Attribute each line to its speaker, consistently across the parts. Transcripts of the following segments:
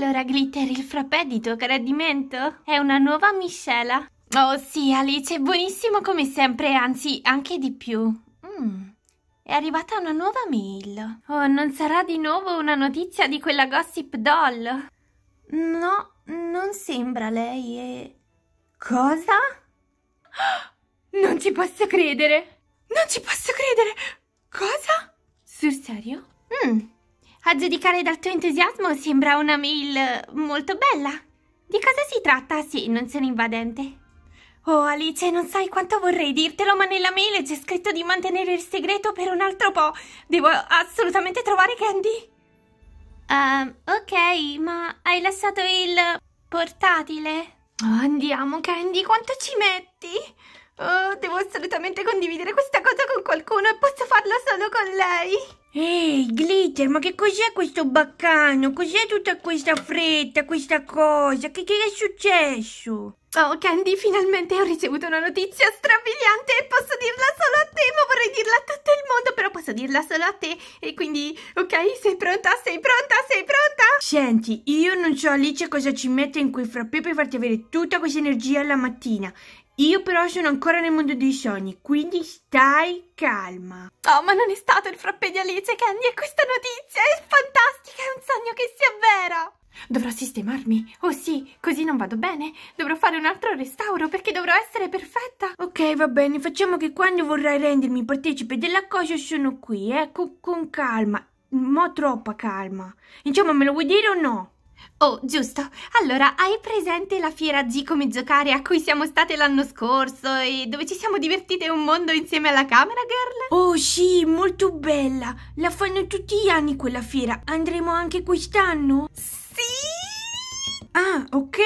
Speaker 1: Allora, Glitter, il frappè di tuo gradimento? È una nuova miscela. Oh sì, Alice, è buonissimo come sempre, anzi, anche di più. Mm. È arrivata una nuova mail. Oh, non sarà di nuovo una notizia di quella gossip doll? No, non sembra lei e... Cosa? Non ci posso credere! Non ci posso credere! Cosa? Sul serio? Mmm... A giudicare dal tuo entusiasmo sembra una mail eh, molto bella. Di cosa si tratta? Sì, non sono invadente. Oh Alice, non sai quanto vorrei dirtelo, ma nella mail c'è scritto di mantenere il segreto per un altro po'. Devo assolutamente trovare Candy. Um, ok, ma hai lasciato il portatile? andiamo Candy, quanto ci metti? Oh, devo assolutamente condividere questa cosa con qualcuno e posso farla solo con lei. Ehi, Glitter, ma che cos'è questo baccano? Cos'è tutta questa fretta, questa cosa? Che, che è successo? Oh, Candy, finalmente ho ricevuto una notizia strabiliante e posso dirla solo a te, ma vorrei dirla a tutto il mondo, però posso dirla solo a te. E quindi, ok, sei pronta? Sei pronta? Sei pronta? Senti, io non so Alice cosa ci mette in quei frappè per farti avere tutta questa energia alla mattina. Io però sono ancora nel mondo dei sogni, quindi stai calma. Oh, ma non è stato il frappè di Alice, Candy, è questa notizia è fantastica, è un sogno che si avvera. Dovrò sistemarmi? Oh sì, così non vado bene. Dovrò fare un altro restauro perché dovrò essere perfetta. Ok, va bene, facciamo che quando vorrai rendermi partecipe della cosa sono qui, eh, con calma. Mo' troppa calma. Insomma, me lo vuoi dire o no? Oh, giusto. Allora, hai presente la fiera G come giocare a cui siamo state l'anno scorso e dove ci siamo divertite un mondo insieme alla camera girl? Oh sì, molto bella. La fanno tutti gli anni quella fiera. Andremo anche quest'anno? Sì! Ah, ok.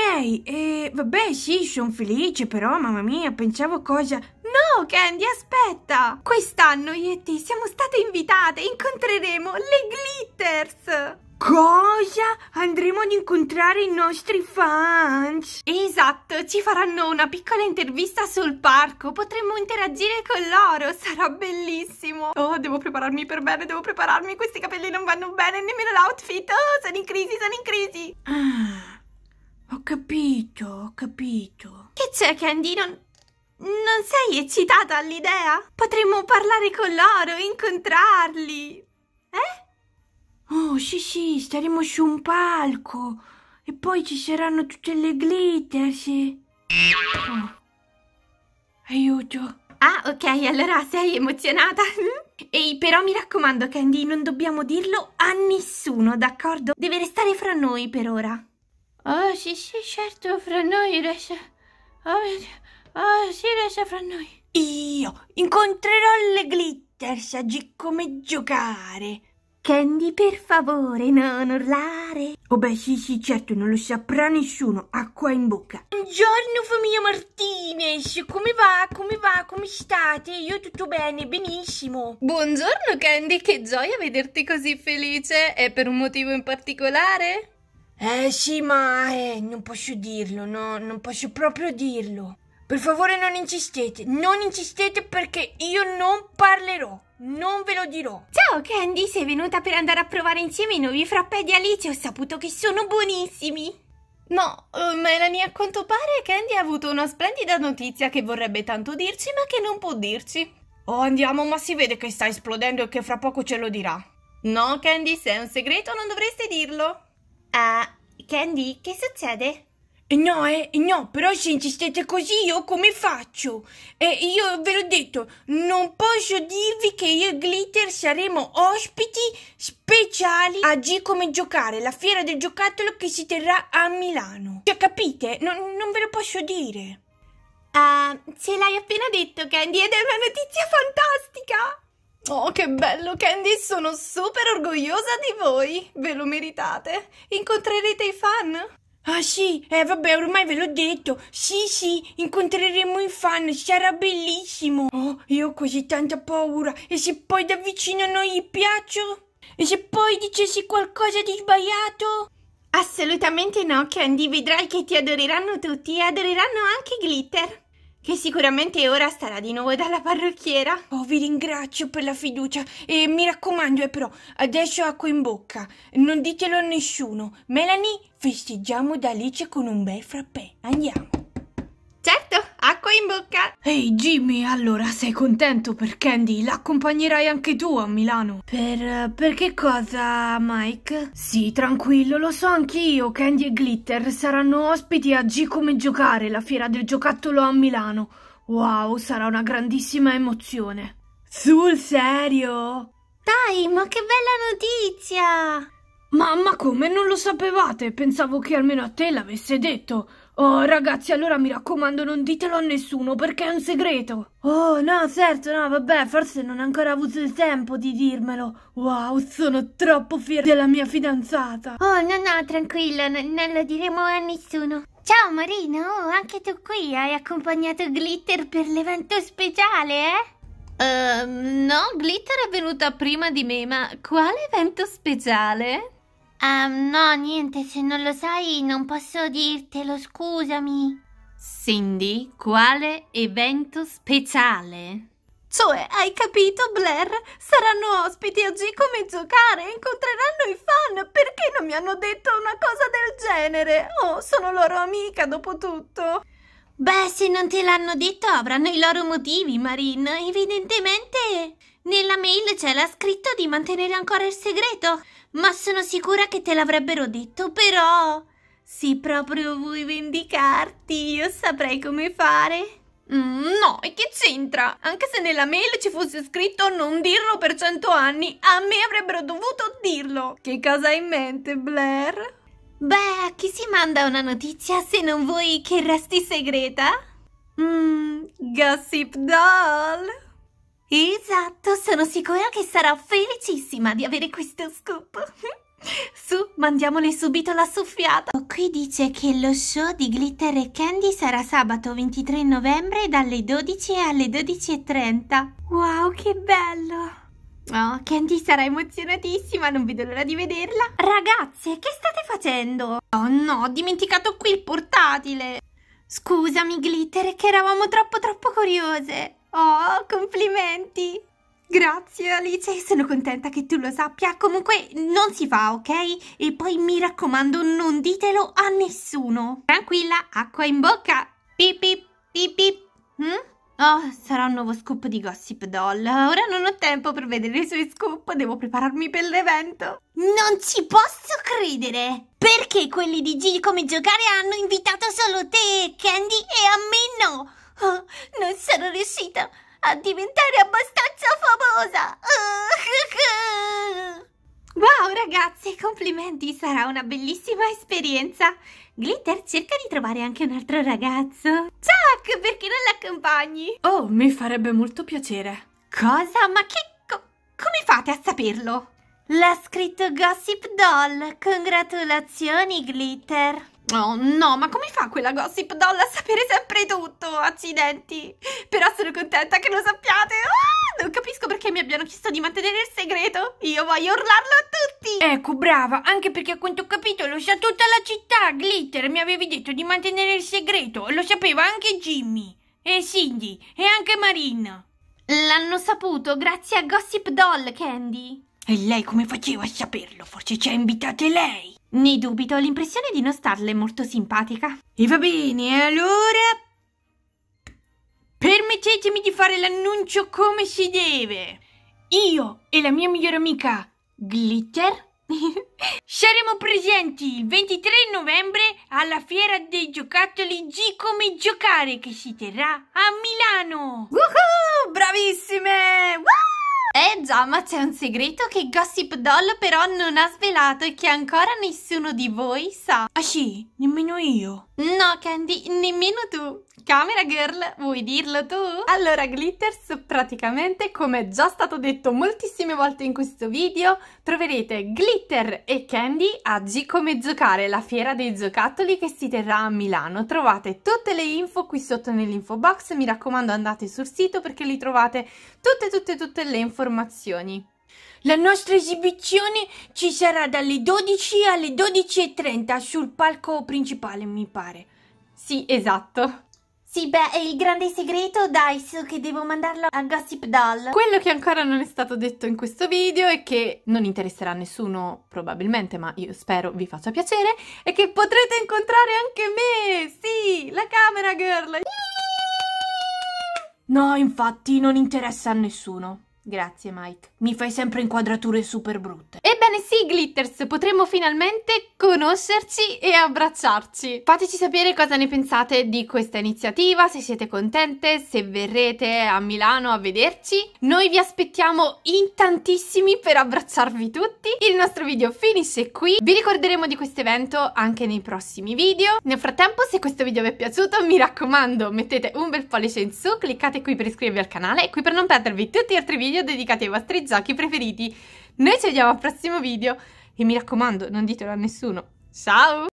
Speaker 1: E vabbè, sì, sono felice, però, mamma mia, pensavo cosa... No, Candy, aspetta! Quest'anno io e te siamo state invitate, incontreremo le Glitters! Cosa? Andremo ad incontrare i nostri fans? Esatto, ci faranno una piccola intervista sul parco, potremmo interagire con loro, sarà bellissimo. Oh, devo prepararmi per bene, devo prepararmi, questi capelli non vanno bene, nemmeno l'outfit, oh, sono in crisi, sono in crisi. Ah, ho capito, ho capito. Che c'è, Candy? Non... Non sei eccitata all'idea? Potremmo parlare con loro, incontrarli sì sì, staremo su un palco e poi ci saranno tutte le glitters e... Oh. Aiuto. Ah, ok, allora sei emozionata? Ehi, però mi raccomando, Candy, non dobbiamo dirlo a nessuno, d'accordo? Deve restare fra noi per ora. Oh, sì, sì, certo, fra noi resta... Oh, mio Dio. oh sì, resta fra noi. Io incontrerò le glitters oggi come giocare. Candy, per favore, non urlare. Oh beh, sì, sì, certo, non lo saprà nessuno. Acqua in bocca. Buongiorno, famiglia Martinez. Come va? Come va? Come state? Io tutto bene, benissimo. Buongiorno, Candy. Che gioia vederti così felice. È per un motivo in particolare? Eh sì, ma eh, non posso dirlo, no, non posso proprio dirlo. Per favore non insistete, non insistete perché io non parlerò. Non ve lo dirò. Ciao Candy, sei venuta per andare a provare insieme i nuovi frappè di Alice. Ho saputo che sono buonissimi. No, eh, Melanie, a quanto pare Candy ha avuto una splendida notizia che vorrebbe tanto dirci, ma che non può dirci. Oh, andiamo, ma si vede che sta esplodendo e che fra poco ce lo dirà. No, Candy, se è un segreto non dovreste dirlo. Ah, uh, Candy, che succede? No, eh, no, però se insistete così io come faccio? E eh, io ve l'ho detto, non posso dirvi che io e Glitter saremo ospiti speciali a G come giocare, la fiera del giocattolo che si terrà a Milano. Cioè, capite? non, non ve lo posso dire. Ah, uh, ce l'hai appena detto, Candy, ed è una notizia fantastica! Oh, che bello, Candy! Sono super orgogliosa di voi! Ve lo meritate! Incontrerete i fan? Ah sì, eh vabbè ormai ve l'ho detto, sì sì, incontreremo i fan, sarà bellissimo. Oh, io ho così tanta paura, e se poi da vicino non gli piaccio? E se poi dicessi qualcosa di sbagliato? Assolutamente no, Candy, vedrai che ti adoreranno tutti e adoreranno anche Glitter che sicuramente ora starà di nuovo dalla parrucchiera. Oh, vi ringrazio per la fiducia e mi raccomando, eh, però, adesso acqua in bocca. Non ditelo a nessuno. Melanie, festeggiamo da Alice con un bel frappè. Andiamo. Certo! in bocca! Ehi hey Jimmy, allora sei contento per Candy? L'accompagnerai anche tu a Milano? Per... per che cosa, Mike? Sì, tranquillo, lo so anch'io. Candy e Glitter saranno ospiti a G come giocare, la fiera del giocattolo a Milano. Wow, sarà una grandissima emozione. Sul serio? Dai, ma che bella notizia! Mamma, come non lo sapevate? Pensavo che almeno a te l'avesse detto. Oh, ragazzi, allora mi raccomando, non ditelo a nessuno perché è un segreto. Oh, no, certo, no, vabbè, forse non ho ancora avuto il tempo di dirmelo. Wow, sono troppo fiera della mia fidanzata. Oh, no, no, tranquillo, non lo diremo a nessuno. Ciao Marino, oh, anche tu qui hai accompagnato Glitter per l'evento speciale, eh? Uh, no, Glitter è venuta prima di me, ma quale evento speciale? Um, no, niente, se non lo sai non posso dirtelo, scusami. Cindy, quale evento speciale? Cioè, hai capito, Blair? Saranno ospiti oggi come giocare, incontreranno i fan. Perché non mi hanno detto una cosa del genere? Oh, sono loro amica, dopo tutto. Beh, se non te l'hanno detto avranno i loro motivi, Marin. Evidentemente nella mail c'era scritto di mantenere ancora il segreto. Ma sono sicura che te l'avrebbero detto, però... Se proprio vuoi vendicarti, io saprei come fare. Mm, no, e che c'entra? Anche se nella mail ci fosse scritto non dirlo per cento anni, a me avrebbero dovuto dirlo. Che cosa hai in mente, Blair? Beh, a chi si manda una notizia se non vuoi che resti segreta? Mmm, gossip doll! Esatto, sono sicura che sarà felicissima di avere questo scoop. Su, mandiamole subito la soffiata. Qui dice che lo show di Glitter e Candy sarà sabato 23 novembre dalle 12 alle 12.30. Wow, che bello! Oh, Candy sarà emozionatissima, non vedo l'ora di vederla. Ragazze, che state facendo? Oh no, ho dimenticato qui il portatile. Scusami, Glitter, che eravamo troppo troppo curiose. Oh, complimenti! Grazie Alice, sono contenta che tu lo sappia. Comunque non si fa, ok? E poi mi raccomando, non ditelo a nessuno. Tranquilla, acqua in bocca. Pip pip, pip pip. Hm? Oh, sarà un nuovo scoop di Gossip Doll. Ora non ho tempo per vedere i suoi scoop, devo prepararmi per l'evento. Non ci posso credere! Perché quelli di G come giocare hanno invitato solo te, Candy, e a me no? Oh, non sono riuscita a diventare abbastanza famosa! Wow ragazzi, complimenti, sarà una bellissima esperienza! Glitter cerca di trovare anche un altro ragazzo. Chuck, perché non l'accompagni? Oh, mi farebbe molto piacere. Cosa? Ma che... Co come fate a saperlo? L'ha scritto Gossip Doll. Congratulazioni, Glitter. Oh no, ma come fa quella gossip doll a sapere sempre tutto? Accidenti! Però sono contenta che lo sappiate! Ah, non capisco perché mi abbiano chiesto di mantenere il segreto! Io voglio urlarlo a tutti! Ecco, brava! Anche perché a quanto ho capito lo sa tutta la città! Glitter, mi avevi detto di mantenere il segreto! Lo sapeva anche Jimmy! E Cindy! E anche Marina! L'hanno saputo grazie a Gossip Doll, Candy! E lei come faceva a saperlo? Forse ci ha invitate lei! Ne dubito, l'impressione di non starle molto simpatica. E va bene, allora... Permettetemi di fare l'annuncio come si deve. Io e la mia migliore amica, Glitter, saremo presenti il 23 novembre alla Fiera dei Giocattoli G come giocare che si terrà a Milano. Woohoo! Bravissime! Woo! Eh già, ma c'è un segreto che Gossip Doll però non ha svelato e che ancora nessuno di voi sa. Ah sì, nemmeno io. No Candy, nemmeno tu. Camera girl, vuoi dirlo tu? Allora Glitters, praticamente come già stato detto moltissime volte in questo video, troverete Glitter e Candy a G come giocare, la fiera dei giocattoli che si terrà a Milano. Trovate tutte le info qui sotto nell'info box, mi raccomando andate sul sito perché lì trovate tutte tutte tutte le informazioni. La nostra esibizione ci sarà dalle 12 alle 12.30 sul palco principale mi pare. Sì, esatto. Sì, beh, il grande segreto, dai, so che devo mandarlo a Gossip Doll. Quello che ancora non è stato detto in questo video e che non interesserà a nessuno probabilmente, ma io spero vi faccia piacere, è che potrete incontrare anche me, sì, la camera girl. No, infatti, non interessa a nessuno. Grazie Mike, mi fai sempre inquadrature super brutte. Ebbene sì Glitters, potremmo finalmente conoscerci e abbracciarci. Fateci sapere cosa ne pensate di questa iniziativa, se siete contente, se verrete a Milano a vederci. Noi vi aspettiamo in tantissimi per abbracciarvi tutti. Il nostro video finisce qui, vi ricorderemo di questo evento anche nei prossimi video. Nel frattempo se questo video vi è piaciuto mi raccomando mettete un bel pollice in su, cliccate qui per iscrivervi al canale e qui per non perdervi tutti gli altri video video dedicati ai vostri giochi preferiti. Noi ci vediamo al prossimo video e mi raccomando, non ditelo a nessuno. Ciao!